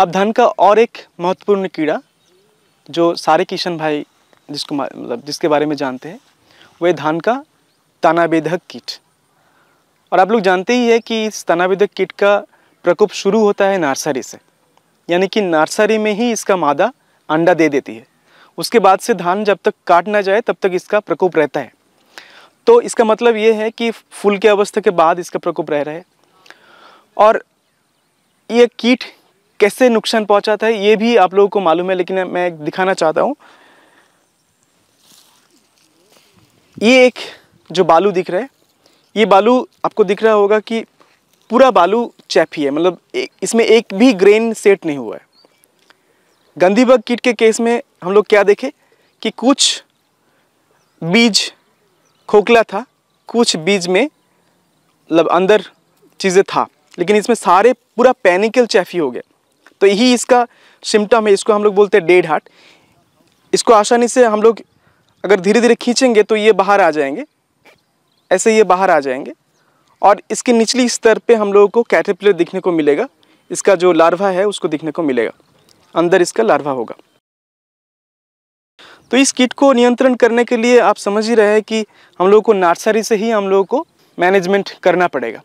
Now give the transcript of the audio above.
अब धन का और एक महत्वपूर्ण कीड़ा जो सारे किशन भाई जिसको मतलब जिसके बारे में जानते हैं वह धान का तनावेदक कीट और आप लोग जानते ही है कि इस तनावेदक कीट का प्रकोप शुरू होता है नर्सरी से यानी कि नर्सरी में ही इसका मादा अंडा दे देती है उसके बाद से धान जब तक काट ना जाए तब तक इसका प्रकोप रहता है तो इसका मतलब ये है कि फूल के अवस्था के बाद इसका प्रकोप रह रहा है और ये कीट कैसे नुकसान पहुंचाता है ये भी आप लोगों को मालूम है लेकिन मैं दिखाना चाहता हूँ ये एक जो बालू दिख रहा है ये बालू आपको दिख रहा होगा कि पूरा बालू चैपी है मतलब इसमें एक भी ग्रेन सेट नहीं हुआ है गंदी बग कीट के केस में हम लोग क्या देखे कि कुछ बीज खोखला था कुछ बीज में मतलब अंदर चीज़ें था लेकिन इसमें सारे पूरा पैनिकल चैफी हो गया तो यही इसका सिम्टम है इसको हम लोग बोलते हैं डेड हार्ट इसको आसानी से हम लोग अगर धीरे धीरे खींचेंगे तो ये बाहर आ जाएंगे ऐसे ये बाहर आ जाएंगे और इसके निचली स्तर पे हम लोगों को कैटरपिलर दिखने को मिलेगा इसका जो लार्वा है उसको दिखने को मिलेगा अंदर इसका लार्वा होगा तो इस किट को नियंत्रण करने के लिए आप समझ ही रहे हैं कि हम लोगों को नर्सरी से ही हम लोगों को मैनेजमेंट करना पड़ेगा